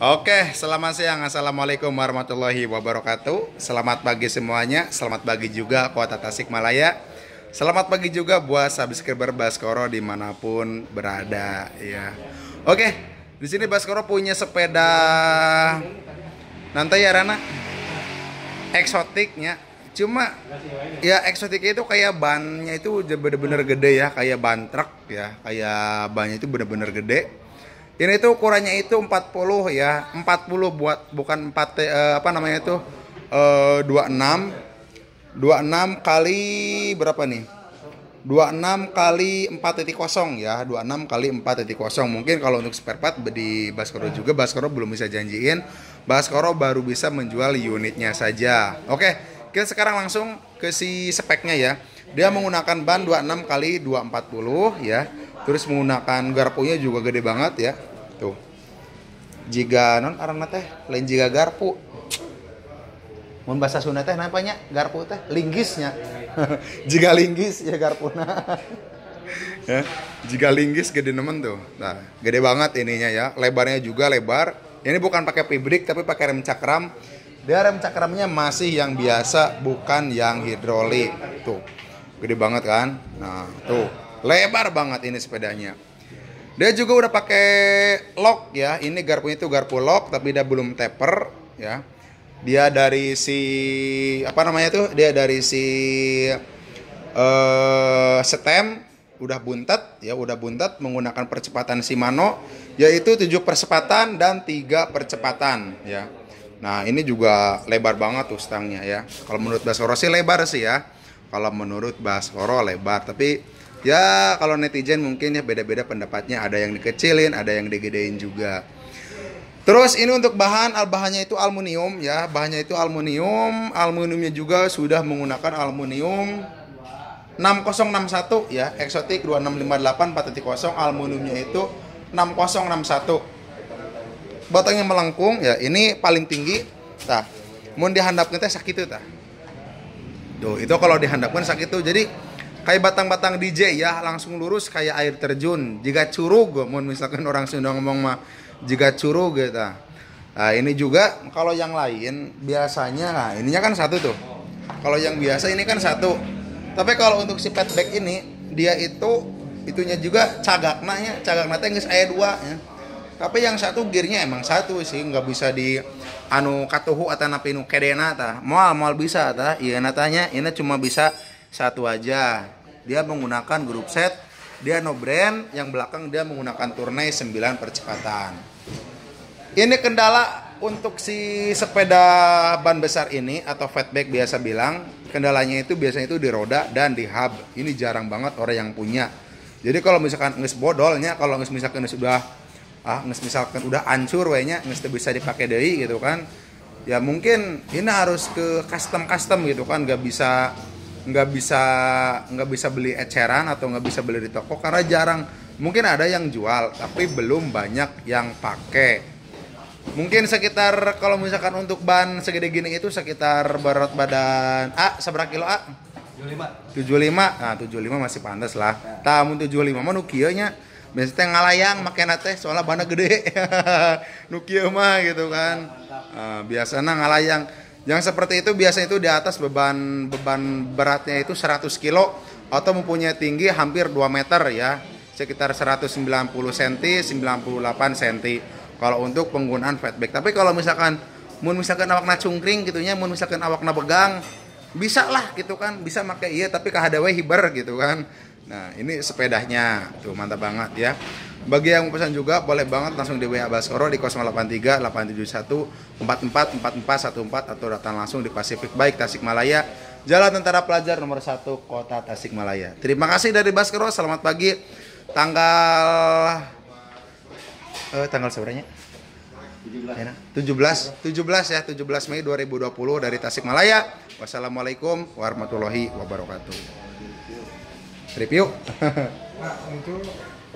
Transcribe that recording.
Oke, selamat siang. Assalamualaikum warahmatullahi wabarakatuh. Selamat pagi semuanya. Selamat pagi juga kota Tasikmalaya. Selamat pagi juga buat subscriber Baskoro dimanapun berada. Ya. Oke, di sini Baskoro punya sepeda nanti ya Rana eksotiknya cuma ya eksotiknya itu kayak bannya itu bener-bener gede ya kayak ban truk ya kayak bannya itu bener-bener gede ini tuh ukurannya itu 40 ya, 40 buat bukan 4 uh, eh, apa namanya itu uh, 26 26 kali berapa nih? 26 kali 4 titik kosong ya, 26 kali 4 titik kosong Mungkin kalau untuk spare part di Baskoro juga Baskoro belum bisa janjiin. Baskoro baru bisa menjual unitnya saja. Oke, kita sekarang langsung ke si speknya ya. Dia menggunakan ban 26 kali 240 ya. Terus menggunakan garpunya juga gede banget ya jika non karena teh lain jika garpu mau bahasa Sunda teh namanya garpu teh linggisnya jika linggis ya garpu ya jika linggis gede nemen tuh nah gede banget ininya ya lebarnya juga lebar ini bukan pakai pibrik tapi pakai rem cakram dia rem cakramnya masih yang biasa bukan yang hidrolik tuh gede banget kan nah tuh lebar banget ini sepedanya dia juga udah pakai lock ya. Ini garpu itu garpu lock tapi dia belum taper ya. Dia dari si apa namanya tuh? Dia dari si uh, eh, stem udah buntet ya udah buntet menggunakan percepatan Shimano yaitu 7 percepatan dan 3 percepatan ya. Nah, ini juga lebar banget tuh stangnya ya. Kalau menurut Basoro sih lebar sih ya. Kalau menurut Basoro lebar, tapi ya kalau netizen mungkin ya beda-beda pendapatnya ada yang dikecilin ada yang digedein juga terus ini untuk bahan bahannya itu aluminium ya bahannya itu aluminium aluminiumnya juga sudah menggunakan aluminium 6061 ya eksotik 2658 4.0 aluminiumnya itu 6061 batangnya melengkung ya ini paling tinggi tah mau dihandapkan teh sakit itu tah tuh itu kalau dihandapkan sakit itu jadi kayak batang-batang DJ ya langsung lurus kayak air terjun jika curug mau misalkan orang Sunda ngomong mah jika curug gitu nah ini juga kalau yang lain biasanya nah ininya kan satu tuh kalau yang biasa ini kan satu tapi kalau untuk si pet ini dia itu itunya juga cagak ya. cagak cagak teh geus aya dua ya tapi yang satu gearnya emang satu sih nggak bisa di anu katuhu atau napinu kedena tah mual mal bisa ta? iya natanya ini cuma bisa satu aja dia menggunakan grup set dia no brand yang belakang dia menggunakan turnai 9 percepatan ini kendala untuk si sepeda ban besar ini atau fatback biasa bilang kendalanya itu biasanya itu di roda dan di hub ini jarang banget orang yang punya jadi kalau misalkan nges bodolnya kalau nges misalkan sudah ah nges misalkan udah hancur wehnya nges bisa dipakai dari gitu kan ya mungkin ini harus ke custom custom gitu kan gak bisa nggak bisa nggak bisa beli eceran atau nggak bisa beli di toko karena jarang mungkin ada yang jual tapi belum banyak yang pakai mungkin sekitar kalau misalkan untuk ban segede gini itu sekitar berat badan A seberapa kilo A 75 75 nah 75 masih pantas lah ya. tamun 75 mah nu nya biasanya ngalayang makin teh soalnya bana gede nukia mah gitu kan nah, biasanya ngalayang yang seperti itu biasanya itu di atas beban beban beratnya itu 100 kilo atau mempunyai tinggi hampir 2 meter ya, sekitar 190 cm, 98 cm. Kalau untuk penggunaan feedback Tapi kalau misalkan mau misalkan awak na cungkring gitunya, mau misalkan na begang, bisa lah gitu kan, bisa pakai iya tapi kahadawe hiber gitu kan. Nah, ini sepedanya. Tuh mantap banget ya. Bagi yang mau pesan juga boleh banget langsung di WA Baskoro di 083 871 44 empat atau datang langsung di Pacific Bike Tasikmalaya, Jalan Tentara Pelajar nomor 1 Kota Tasikmalaya. Terima kasih dari Baskoro, selamat pagi. Tanggal eh, tanggal sebenarnya 17. 17 belas ya 17 Mei 2020 dari Tasikmalaya. Wassalamualaikum warahmatullahi wabarakatuh. Review. Nah, untuk